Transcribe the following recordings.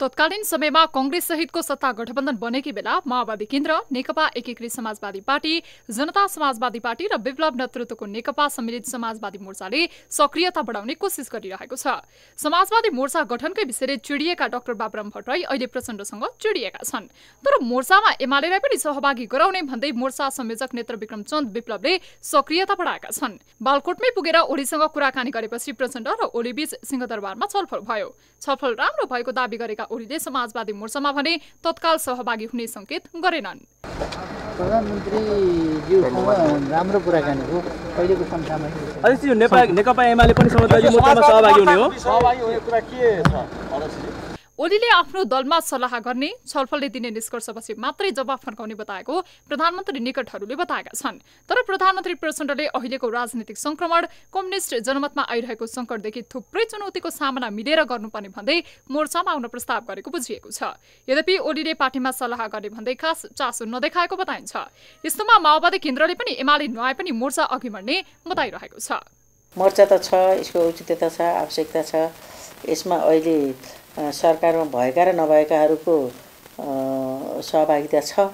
तत्कालीन समयमा कंग्रेस सहितको सत्ता गठबन्धन बनेकी बेला माओवादी केन्द्र नेकपा एकीकृत समाजवादी पार्टी जनता समाजवादी पार्टी र विप्लव नेतृत्वको नेकपा सम्मिलित समाजवादी मोर्चाले सक्रियता बढाउने कोसिस गरिरहेको छ समाजवादी मोर्चा गठनकै विषयले चिडिएका डाक्टर बाबुराम भट्टराई अहिले प्रचण्डसँग चिडिएका छन् तर मोर्चामा एमालेलाई पनि सहभागी गराउने भन्दै मोर्चा संयोजक नेत्र विक्रम चन्द विप्लवले सक्रियता बढाएका छन् बालकोटमै पुगेर ओलीसँग कुराकानी गरेपछि प्रचण्ड र ओलीबीच सिंहदरबारमा छलफल भयो छलफल राम्रो भएको दावी गरेका ओलीले समाजवादी मोर्चामा भने तत्काल सहभागी हुने सङ्केत गरेनन् प्रधानमन्त्री राम्रो कुराकानी हो अहिलेको संख्यामा नेकपा एमाले पनि समाजवादी मोर्चामा सहभागी हुने हो सहभागी हुने कुरा के छ ओलीले आफ्नो दलमा सल्लाह गर्ने छलफलले दिने निष्कर्षपछि मात्रै जवाफ फर्काउने बताएको प्रधानमन्त्री निकटहरूले बताएका छन् तर प्रधानमन्त्री प्रचण्डले अहिलेको राजनीतिक संक्रमण कम्युनिष्ट जनमतमा आइरहेको सङ्कटदेखि थुप्रै चुनौतीको सामना मिलेर गर्नुपर्ने भन्दै मोर्चामा आउन प्रस्ताव गरेको बुझिएको छ यद्यपि ओलीले पार्टीमा सल्लाह गर्ने भन्दै खास चासो नदेखाएको बताइन्छ यस्तोमा माओवादी केन्द्रले पनि एमाले नआए पनि मोर्चा अघि बढ्ने बताइरहेको छ मोर्चा त छ यसको औचित्यता छ आवश्यकता छ यसमा अहिले सरकारमा भएका र नभएकाहरूको सहभागिता छ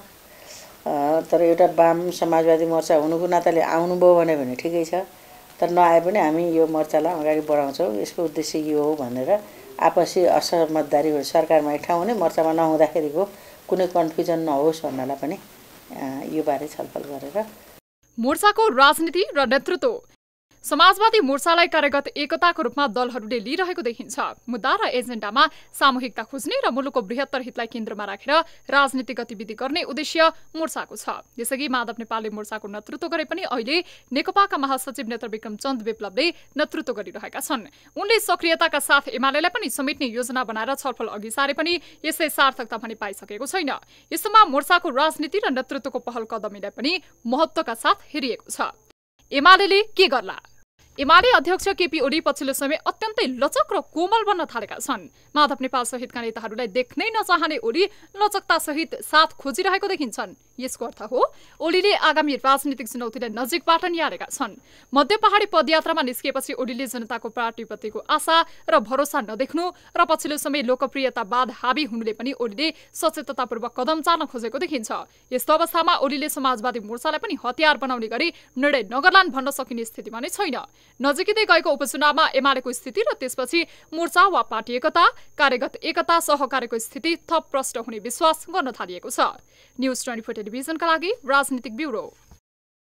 तर एउटा वाम समाजवादी मोर्चा हुनुको नाताले आउनुभयो भने भने ठिकै छ तर नआए पनि हामी यो मोर्चालाई अगाडि बढाउँछौँ यसको उद्देश्य यो हो भनेर आपसी असहमतदारी सरकारमा एक ठाउँ हुने मोर्चामा नहुँदाखेरिको कुनै कन्फ्युजन नहोस् भन्नलाई पनि यो बारे छलफल गरेर मोर्चाको राजनीति र नेतृत्व समाजवादी मोर्चालाई कार्यगत एकताको रूपमा दलहरूले लिइरहेको देखिन्छ मुद्दा र एजेन्डामा सामूहिकता खोज्ने र मुलुकको बृहत्तर हितलाई केन्द्रमा राखेर राजनीतिक गतिविधि गर्ने उद्देश्य मोर्चाको छ यसअघि माधव नेपालले मोर्चाको नेतृत्व गरे पनि अहिले नेकपाका महासचिव नेत्र विक्रम चन्द विप्लवले नेतृत्व गरिरहेका छन् उनले सक्रियताका साथ एमालेलाई पनि समेट्ने योजना बनाएर छलफल अघि सारे पनि यसै सार्थकता भने पाइसकेको छैन यस्तोमा मोर्चाको राजनीति र नेतृत्वको पहल कदमीलाई पनि महत्वका साथ हेरिएको छ एमाले के गर्ला एमाले अध्यक्ष केपी ओली पछिल्लो समय अत्यन्तै लचक र कोमल बन्न थालेका छन् माधव नेपाल सहितका नेताहरूलाई देख्नै नचाहने ओली लचकतासहित साथ खोजिरहेको देखिन्छन् यसको अर्थ हो ओलीले आगामी राजनीतिक चुनौतीलाई नजिकबाट निहारेका छन् मध्य पहाडी पदयात्रामा निस्किएपछि ओलीले जनताको पार्टीप्रतिको आशा र भरोसा नदेख्नु र पछिल्लो समय लोकप्रियतावाद हावी हुनुले पनि ओलीले सचेततापूर्वक कदम चाल्न खोजेको देखिन्छ यस्तो अवस्थामा ओलीले समाजवादी मोर्चालाई पनि हतियार बनाउने गरी निर्णय नगर्लान् भन्न सकिने स्थितिमा नै छैन नजिकै गएको उपचुनावमा एमालेको स्थिति र त्यसपछि मोर्चा वा पार्टी एकता कार्यगत एकता सहकार्यको स्थिति थप प्रष्ट हुने विश्वास गर्न थालिएको छ न्युज ट्वेन्टी टेलिभिजनका लागि राजनीतिक ब्युरो